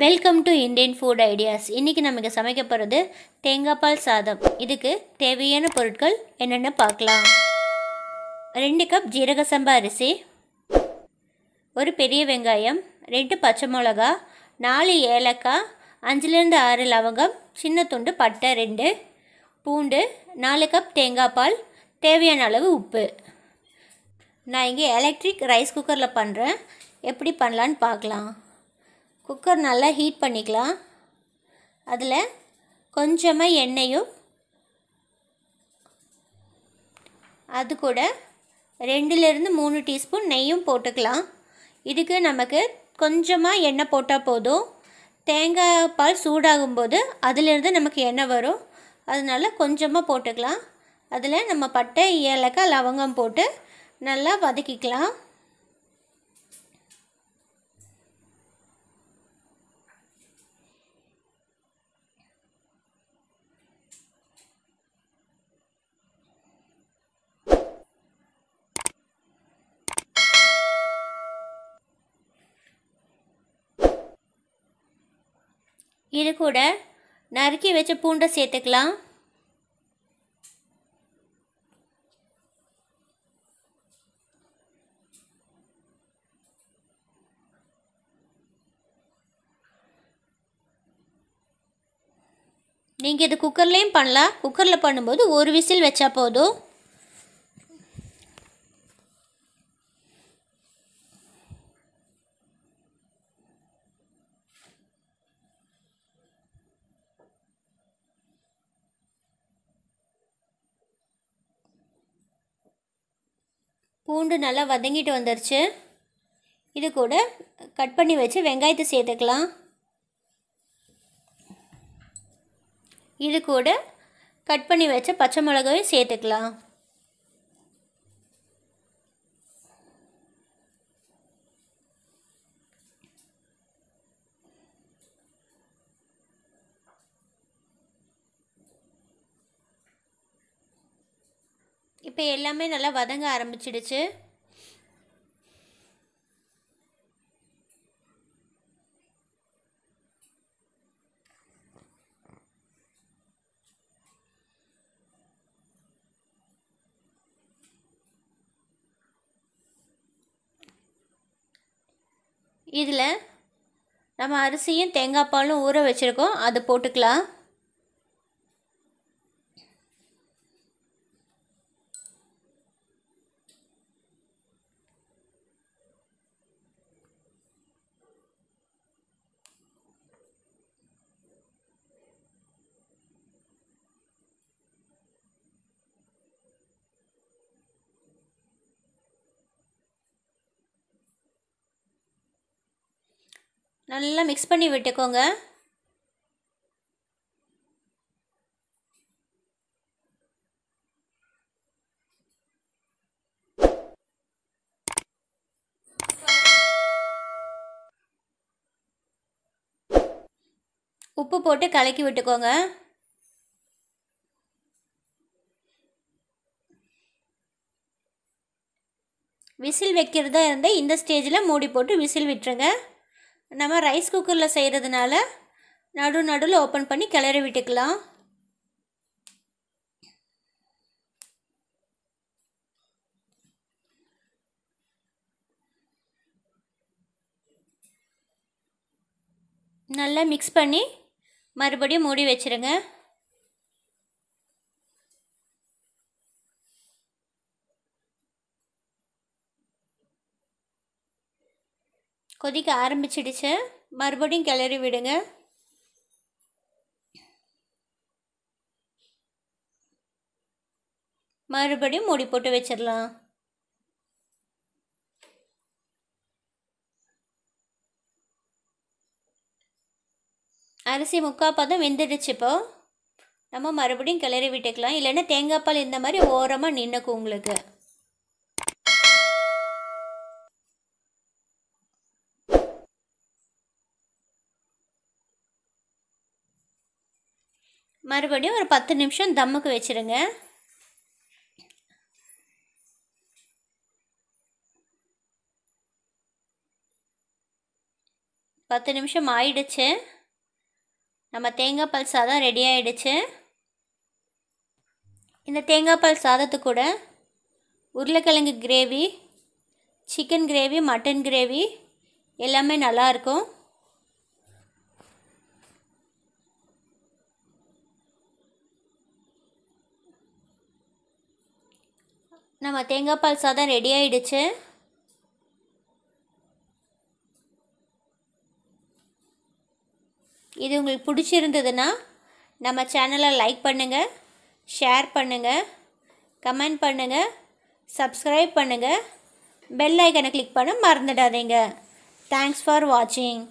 welcome to Indian food ideas இன்றைக்கி நமக்கு சமைக்க போகிறது தேங்காய்பால் சாதம் இதுக்கு தேவையான பொருட்கள் என்னென்ன பார்க்கலாம் ரெண்டு கப் ஜீரக சம்பா அரிசி ஒரு பெரிய வெங்காயம் ரெண்டு பச்சை மிளகா நாலு ஏலக்காய் அஞ்சுலேருந்து ஆறு லவங்கம் சின்ன துண்டு பட்டை ரெண்டு பூண்டு நாலு கப் தேங்காய் பால் தேவையான அளவு உப்பு நான் இங்கே எலக்ட்ரிக் ரைஸ் குக்கரில் பண்ணுறேன் எப்படி பண்ணலான்னு பார்க்கலாம் குக்கர் நல்லா ஹீட் பண்ணிக்கலாம் அதில் கொஞ்சமாக எண்ணெயும் அது கூட ரெண்டுலேருந்து மூணு டீஸ்பூன் நெய்யும் போட்டுக்கலாம் இதுக்கு நமக்கு கொஞ்சமாக எண்ணெய் போட்டால் போதும் தேங்காய் பால் சூடாகும்போது அதிலிருந்து நமக்கு எண்ணெய் வரும் அதனால் கொஞ்சமாக போட்டுக்கலாம் அதில் நம்ம பட்டை ஏலக்காய் லவங்கம் போட்டு நல்லா வதக்கிக்கலாம் இது கூட நறுக்கி வச்ச பூண்டை சேர்த்துக்கலாம் நீங்கள் இது குக்கர்லேயும் பண்ணலாம் குக்கரில் பண்ணும்போது ஒரு விசில் வச்சா போதும் பூண்டு நல்லா வதங்கிட்டு வந்துருச்சு இது கூட கட் பண்ணி வச்சு வெங்காயத்தை சேர்த்துக்கலாம் இது கூட கட் பண்ணி வச்ச பச்சை மிளகாயும் சேர்த்துக்கலாம் இப்போ எல்லாமே நல்லா வதங்க ஆரம்பிச்சிடுச்சு இதில் நம்ம அரிசியும் தேங்காய் பாலும் ஊற வச்சுருக்கோம் அதை போட்டுக்கலாம் நல்லா மிக்ஸ் பண்ணி விட்டுக்கோங்க உப்பு போட்டு கலக்கி விட்டுக்கோங்க விசில் வைக்கிறதா இருந்தால் இந்த ஸ்டேஜில் மூடி போட்டு விசில் விட்டுருங்க நம்ம ரைஸ் குக்கரில் செய்கிறதுனால நடு நடுவில் ஓப்பன் பண்ணி கிளறி விட்டுக்கலாம் நல்லா மிக்ஸ் பண்ணி மறுபடியும் மூடி வச்சுருங்க கொதிக்க ஆரம்பிச்சிடுச்சு மறுபடியும் கிளறி விடுங்க மறுபடியும் மூடி போட்டு வச்சிடலாம் அரிசி முக்கால் பதம் வெந்துடுச்சு இப்போ நம்ம மறுபடியும் கிளறி விட்டுக்கலாம் இல்லைன்னா தேங்காய் பால் இந்த மாதிரி ஓரமாக நின்றுக்கும் உங்களுக்கு மறுபடியும் ஒரு பத்து நிமிஷம் தம்முக்கு வச்சுருங்க பத்து நிமிஷம் ஆயிடுச்சு நம்ம தேங்காய் பால் சாதம் ரெடி ஆயிடுச்சு இந்த தேங்காய் பால் சாதத்து கூட உருளைக்கிழங்கு gravy chicken gravy mutton gravy எல்லாமே நல்லாயிருக்கும் நம்ம தேங்காய் பால் சாதம் ரெடி ஆயிடுச்சு இது உங்களுக்கு பிடிச்சிருந்ததுன்னா நம்ம சேனலை லைக் பண்ணுங்கள் ஷேர் பண்ணுங்கள் கமெண்ட் பண்ணுங்கள் சப்ஸ்கிரைப் பண்ணுங்கள் பெல் ஐக்கனை கிளிக் பண்ண மறந்துடாதீங்க தேங்க்ஸ் ஃபார் வாட்சிங்